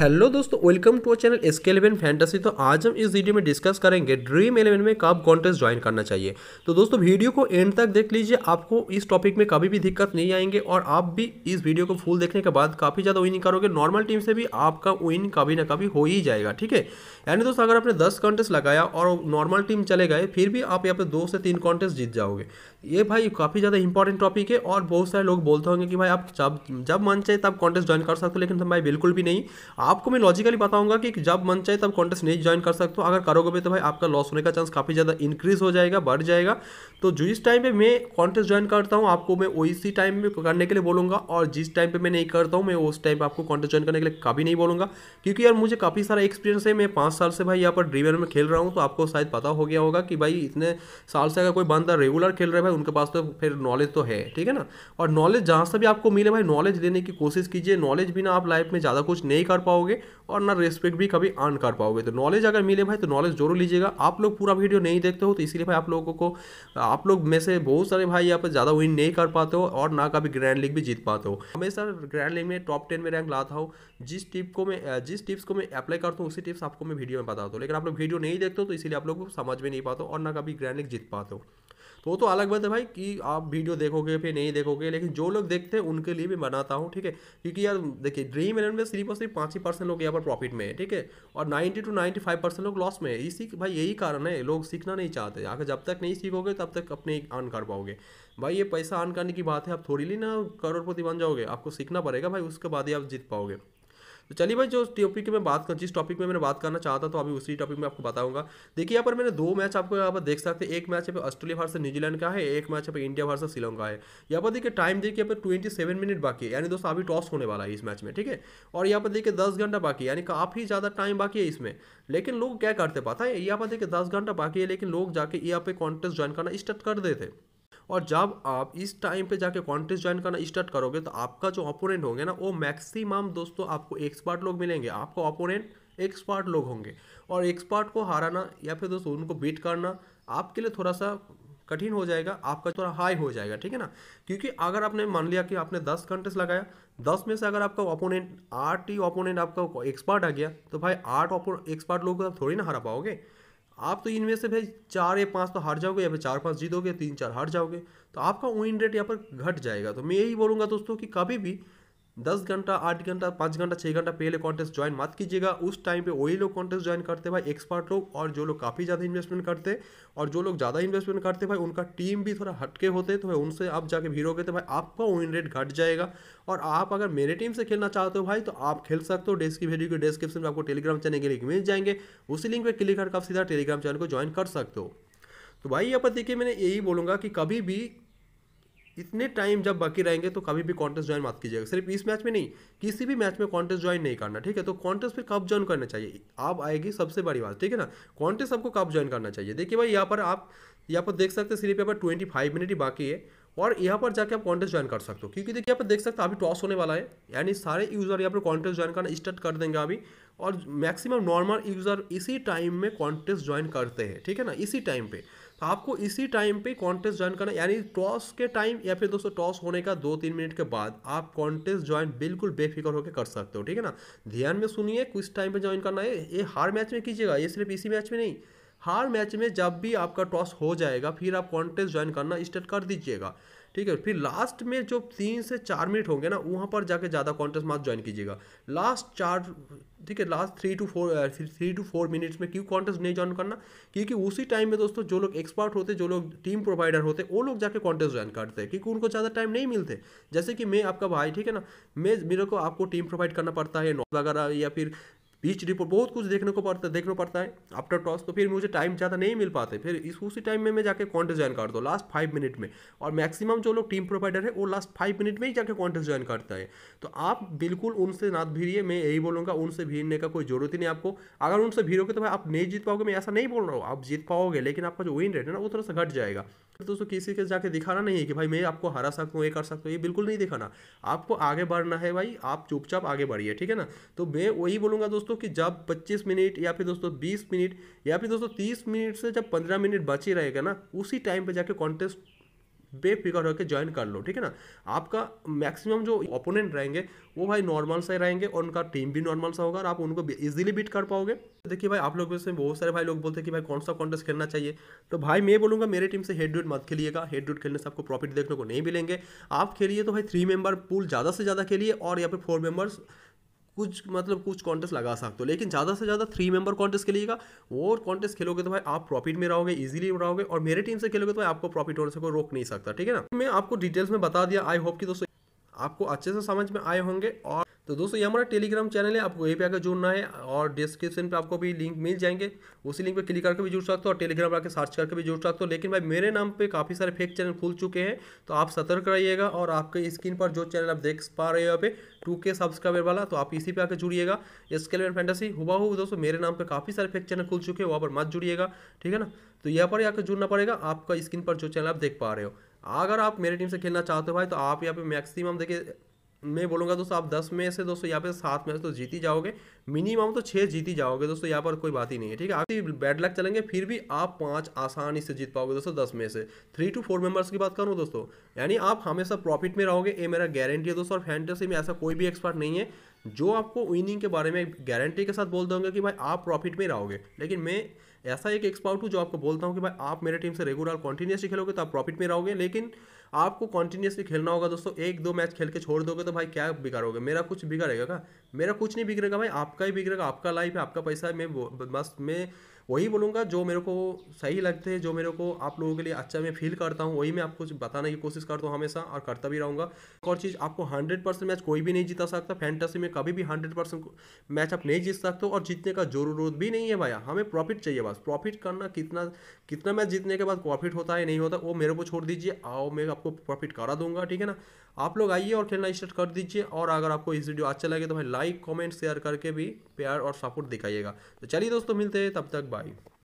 hello दोस्तों welcome to our channel SK eleven fantasy तो आज हम इस वीडियो में डिस्कस करेंगे ड्रीम इलेवन में कब कॉन्टेस्ट ज्वाइन करना चाहिए तो दोस्तों वीडियो को एंड तक देख लीजिए आपको इस टॉपिक में कभी भी दिक्कत नहीं आएंगे और आप भी इस वीडियो को फुल देखने के बाद काफ़ी ज़्यादा विनिंग करोगे नॉर्मल टीम से भी आपका विन कभी ना कभी हो ही जाएगा ठीक है यानी दोस्तों अगर आपने दस कॉन्टेस्ट लगाया और नॉर्मल टीम चले गए फिर भी आप यहाँ पर दो से तीन कॉन्टेस्ट जीत जाओगे ये भाई काफ़ी ज़्यादा इंपॉर्टेंट टॉपिक है और बहुत सारे लोग बोलते होंगे कि भाई आप जब जब मन चाहिए तब कॉन्टेस्ट ज्वाइन कर सकते हो लेकिन तो भाई बिल्कुल भी नहीं आपको मैं लॉजिकली बताऊंगा कि जब मन चाहे तब कॉन्टेस्ट नहीं ज्वाइन कर सकते हो अगर करोगे भी तो भाई आपका लॉस होने का चांस काफ़ी ज़्यादा इंक्रीज हो जाएगा बढ़ जाएगा तो जिस टाइम पे मैं कॉन्टेस्ट ज्वाइन करता हूँ आपको मैं उसी टाइम में करने के लिए बोलूँगा और जिस टाइम पे मैं नहीं करता हूँ मैं उस टाइम पर आपको कॉन्टेस्ट ज्वाइन करने के लिए कभी नहीं बोलूँगा क्योंकि यार मुझे काफ़ी सारा एक्सपीरियंस है मैं पाँच साल से भाई यहाँ पर ड्रीमर में खेल रहा हूँ तो आपको शायद पता हो गया होगा कि भाई इतने साल से अगर कोई बंदा रेगुलर खेल रहा है भाई उनके पास तो फिर नॉलेज तो है ठीक है ना और नॉलेज जहाँ से भी आपको मिले भाई नॉलेज देने की कोशिश कीजिए नॉलेज बिना आप लाइफ में ज़्यादा कुछ नहीं कर पाओ पाओगे और ना रेस्पेक्ट भी कभी अर्न कर पाओगे तो नॉलेज अगर मिले भाई तो नॉलेज जरूर लीजिएगा आप लोग पूरा वीडियो नहीं देखते हो तो इसीलिए भाई आप लोगों को आप लोग में से बहुत सारे भाई यहाँ पर ज़्यादा विन नहीं कर पाते हो और ना कभी ग्रैंड लीग भी जीत पाते हो हमेशा ग्रैंड लीग में टॉप टेन में रैंक लाता हूँ जिस टिप को मैं जिस टिप्स को मैं अप्लाई करता हूँ उसी टिप्स आपको मैं वीडियो में बताता हूँ लेकिन आप लोग वीडियो नहीं देखते हो तो इसीलिए आप लोग समझ में नहीं पाते और ना कभी ग्रैंड लीग जीत पाते हो तो वो तो अलग बात है भाई कि आप वीडियो देखोगे फिर नहीं देखोगे लेकिन जो लोग देखते हैं उनके लिए भी बनाता हूँ ठीक है क्योंकि यार देखिए ड्रीम इलेवन में सिर्फ और सिर्फ पाँच ही परसेंट लोग यहाँ पर प्रॉफिट में है ठीक है और ninety two ninety five percent लोग लॉस में है इसी भाई यही कारण है लोग सीखना नहीं चाहते अगर जब तक नहीं सीखोगे तब तक अपने अर्न कर पाओगे भाई ये पैसा अर्न करने की बात है आप थोड़ी ली ना करोड़पति बन जाओगे आपको सीखना पड़ेगा भाई उसके बाद ही आप जीत पाओगे तो चलिए भाई जो टॉपिक की मैं बात कर जिस टॉपिक में मैंने बात करना चाहता तो अभी उसी टॉपिक में आपको बताऊंगा देखिए यहाँ पर मैंने दो मैच आपको यहाँ पर देख सकते हैं एक मैच यहाँ ऑस्ट्रेलिया वर्सेस न्यूजीलैंड का है एक मैच यहाँ इंडिया वर्सेस श्रीलंका है यहाँ पर देखिए टाइम देखिए यहाँ पर ट्वेंटी मिनट बाकी है यानी दोस्तों अभी टॉस होने वाला है इस मैच में ठीक है और यहाँ पर देखिए दस घंटा बाकी यानी काफ़ी ज़्यादा टाइम बाकी है इसमें लेकिन लोग क्या करते पता है यहाँ पर देखिए दस घंटा बाकी है लेकिन लोग जाके यहाँ पे कॉन्टेस्ट ज्वाइन करना स्टार्ट कर देते और जब आप इस टाइम पे जाके कॉन्टेस्ट ज्वाइन करना स्टार्ट करोगे तो आपका जो ऑपोनेंट होंगे ना वो मैक्सिमम दोस्तों आपको एक्सपर्ट लोग मिलेंगे आपको ऑपोनेंट एक्सपर्ट लोग होंगे और एक्सपर्ट को हराना या फिर दोस्तों उनको बीट करना आपके लिए थोड़ा सा कठिन हो जाएगा आपका थोड़ा हाई हो जाएगा ठीक है ना क्योंकि अगर आपने मान लिया कि आपने दस कंटेस्ट लगाया दस में से अगर आपका ओपोनेंट आठ ही ओपोनेंट आपका एक्सपर्ट आ गया तो भाई आठ एक्सपर्ट लोग तो थोड़ी ना हरा पाओगे आप तो इनमें से भाई चार या पाँच तो हार जाओगे या फिर चार पाँच जीतोगे तीन चार हार जाओगे तो आपका विन रेट यहाँ पर घट जाएगा तो मैं यही बोलूँगा दोस्तों कि कभी भी दस घंटा आठ घंटा पाँच घंटा छः घंटा पहले कॉन्टेस्ट ज्वाइन मत कीजिएगा उस टाइम पे वही लोग कॉन्टेस्ट ज्वाइन करते भाई एक्सपर्ट लोग और जो लोग काफ़ी ज़्यादा इन्वेस्टमेंट करते और जो लोग ज़्यादा इन्वेस्टमेंट करते भाई उनका टीम भी थोड़ा हटके होते तो भाई उनसे आप जाके भीड़ोगे तो भाई आपका विन रेट घट जाएगा और आप अगर मेरे टीम से खेलना चाहते हो भाई तो आप खेल सकते हो डेस्क की वीडियो के डिस्क्रिप्शन में आपको टेलीग्राम चैनल के लिंक मिल जाएंगे उसी लिंक पर क्लिक करके आप सीधा टेलीग्राम चैनल को ज्वाइन कर सकते हो तो भाई यहाँ पर देखिए मैंने यही बोलूँगा कि कभी भी इतने टाइम जब बाकी रहेंगे तो कभी भी कॉन्टेस्ट ज्वाइन मत कीजिएगा सिर्फ इस मैच में नहीं किसी भी मैच में कॉन्टेस्ट ज्वाइन नहीं करना ठीक है तो कॉन्टेस्ट फिर कब ज्वाइन करना चाहिए आप आएगी सबसे बड़ी बात ठीक है ना कॉन्टेस्ट आपको कब ज्वाइन करना चाहिए देखिए भाई यहाँ पर आप यहाँ पर देख सकते सिर्फ यहाँ पर ट्वेंटी फाइव मिनट ही बाकी है और यहाँ पर जाके आप कॉन्टेस्ट ज्वाइन कर सकते हो क्योंकि देखिए यहाँ पर देख सकते अभी टॉस होने वाला है यानी सारे यूज़र यहाँ पर कॉन्टेस्ट ज्वाइन करना स्टार्ट कर देंगे अभी और मैक्सिमम नॉर्मल यूज़र इसी टाइम में कॉन्टेस्ट ज्वाइन करते हैं ठीक है ना इसी टाइम पर आपको इसी टाइम पे कॉन्टेस्ट ज्वाइन करना यानी टॉस के टाइम या फिर दोस्तों टॉस होने का दो तीन मिनट के बाद आप कॉन्टेस्ट ज्वाइन बिल्कुल बेफिक्र होकर कर सकते हो ठीक है ना ध्यान में सुनिए किस टाइम पे ज्वाइन करना है ये हर मैच में कीजिएगा ये सिर्फ इसी मैच में नहीं हर मैच में जब भी आपका टॉस हो जाएगा फिर आप कॉन्टेस्ट ज्वाइन करना स्टार्ट कर दीजिएगा ठीक है फिर लास्ट में जो तीन से चार मिनट होंगे ना वहाँ पर जाके ज़्यादा कॉन्टेस्ट मार्क्स ज्वाइन कीजिएगा लास्ट चार ठीक है last three two four three two four minutes में क्यों कॉन्टेस्ट नहीं ज्वाइन करना क्योंकि उसी टाइम में दोस्तों जो लोग एक्सपर्ट होते जो लोग टीम प्रोवाइडर होते वो लोग जाके कॉन्टेस्ट ज्वाइन करते हैं क्योंकि उनको ज़्यादा टाइम नहीं मिलते जैसे कि मैं आपका भाई ठीक है ना मैं मेरे को आपको टीम प्रोवाइड करना पड़ता है वगैरह या फिर पिच रिपोर्ट बहुत कुछ देखने को पड़ता देखना पड़ता है आफ्टर टॉस तो फिर मुझे टाइम ज़्यादा नहीं मिल पाते फिर इस उसी टाइम में मैं जाकर कॉन्टेस्ट ज्वाइन करता हूँ लास्ट फाइव मिनट में और मैक्सिमम जो लोग टीम प्रोवाइडर है वो लास्ट फाइव मिनट में ही जाकर कॉन्टेस्ट ज्वाइन करता है तो आप बिल्कुल उनसे ना भीड़िए मैं यही बोलूँगा उनसे भीड़ने का कोई ज़रूरत ही नहीं आपको अगर उनसे भीड़ोगे तो भाई आप नहीं जीत पाओगे मैं ऐसा नहीं बोल रहा हूँ आप जीत पाओगे लेकिन आपका जो विन रेट है ना वो थोड़ा सा घट जाएगा तो दोस्तों किसी के जाके दिखाना नहीं है कि भाई मैं आपको हरा सकता हूँ ये कर सकता हूँ ये बिल्कुल नहीं दिखाना आपको आगे बढ़ना है भाई आप चुपचाप आगे बढ़िए ठीक है ना तो मैं वही बोलूँगा दोस्तों दोस्तों कि जब 25 मिनट या फिर दोस्तों 20 मिनट या फिर दोस्तों 30 मिनट से जब 15 मिनट बचे रहेगा ना उसी टाइम पे जाके कॉन्टेस्ट बेफिक्र होकर ज्वाइन कर लो ठीक है ना आपका मैक्सिमम जो ओपोनेंट रहेंगे वो भाई नॉर्मल से रहेंगे और उनका टीम भी नॉर्मल सा होगा और आप उनको इजीली बीट कर पाओगे देखिए भाई आप लोग से बहुत सारे भाई लोग बोलते हैं कि भाई कौन सा कॉन्टेस्ट खेलना चाहिए तो भाई मैं बोलूँगा मेरे टीम से हेड डूट मत खेलिएगा हेड डूट खेलने से आपको प्रॉफिट देखने को नहीं मिलेंगे आप खेलिए तो भाई थ्री मेंबर पूल ज़्यादा से ज़्यादा खेलिए और यहाँ फिर फोर मेंबर्स कुछ मतलब कुछ कॉन्टेस्ट लगा सकते हो लेकिन ज़्यादा से ज़्यादा थ्री मेंबर कॉन्टेस्ट खेलिएगा वो कॉन्टेस्ट खेलोगे तो भाई आप प्रॉफिट में रहोगे इजीली रहोगे और मेरे टीम से खेलोगे तो भाई आपको प्रॉफिट होने से कोई रोक नहीं सकता ठीक है ना मैं आपको डिटेल्स में बता दिया आई होप कि दोस्तों आपको अच्छे से समझ में आए होंगे और तो दोस्तों ये हमारा टेलीग्राम चैनल है आपको यहीं पे आकर जुड़ना है और डिस्क्रिप्शन पे आपको भी लिंक मिल जाएंगे उसी लिंक पे क्लिक करके भी जुड़ सकते हो और टेलीग्राम पर आकर सर्च करके भी जुड़ सकते हो लेकिन भाई मेरे नाम पे काफ़ी सारे फेक चैनल खुल चुके हैं तो आप सतर्क रहिएगा और आपके स्क्रीन पर जो चैनल आप देख पा रहे हो यहाँ पे टू के सब्सक्राइबर वाला तो आप इसी पर आकर जुड़िएगा स्केल एंड फैंटेसी हुआ हो दोस्तों मेरे नाम पर काफ़ी सारे फेक चैनल खुल चुके हैं वहाँ पर मत जुड़िएगा ठीक है ना तो यहाँ पर आकर जुड़ना पड़ेगा आपका स्क्रीन पर जो चैनल आप देख पा रहे हो अगर आप मेरे टीम से खेलना चाहते हो भाई तो आप यहाँ पे मैक्सिमम देखिए मैं बोलूँगा दोस्तों आप दस में से दोस्तों यहाँ पे सात में से तो जीत ही जाओगे मिनिमम तो छः जीती जाओगे दोस्तों यहाँ पर कोई बात ही नहीं है ठीक है आपकी बैड लक चलेंगे फिर भी आप पाँच आसानी से जीत पाओगे दोस्तों दस में से थ्री टू फोर मेंबर्स की बात करूँ दोस्तों यानी आप हमेशा प्रॉफिट में रहोगे ये मेरा गारंटी है दोस्तों और फैंटेसी में ऐसा कोई भी एक्सपर्ट नहीं है जो आपको विनिंग के बारे में गारंटी के साथ बोल दूंगा कि भाई आप प्रॉफिट में रहोगे लेकिन मैं ऐसा एक एक्सपर्ट हूँ जो आपको बोलता हूँ कि भाई आप मेरे टीम से रेगुलर कॉन्टीन्यूसली खेलोगे तो आप प्रॉफिट में रहोगे लेकिन आपको कंटिन्यूसली खेलना होगा दोस्तों एक दो मैच खेल के छोड़ दोगे तो भाई क्या बिगाड़ोगे मेरा कुछ बिगाड़ेगा का मेरा कुछ नहीं बिगड़ेगा भाई आपका ही बिगड़ेगा आपका लाइफ है आपका पैसा है मैं बस मैं वही बोलूँगा जो मेरे को सही लगते हैं जो मेरे को आप लोगों के लिए अच्छा मैं फील करता हूँ वही मैं आपको बताने की कोशिश करता हूँ हमेशा और करता भी रहूँगा एक और चीज़ आपको हंड्रेड परसेंट मैच कोई भी नहीं जीता सकता फैंटेसी में कभी भी हंड्रेड परसेंट मैच आप नहीं जीत सकते और जीतने का जरूरत भी नहीं है भाई हमें प्रॉफिट चाहिए बस प्रॉफिट करना कितना कितना मैच जीतने के बाद प्रॉफिट होता है नहीं होता वो मेरे को छोड़ दीजिए आओ मैं आपको प्रॉफिट करा दूंगा ठीक है ना आप लोग आइए और खेलना स्टार्ट कर दीजिए और अगर आपको इस वीडियो अच्छा लगे तो भाई लाइक कॉमेंट शेयर करके भी प्यार और सपोर्ट दिखाइएगा तो चलिए दोस्तों मिलते हैं तब तक बाय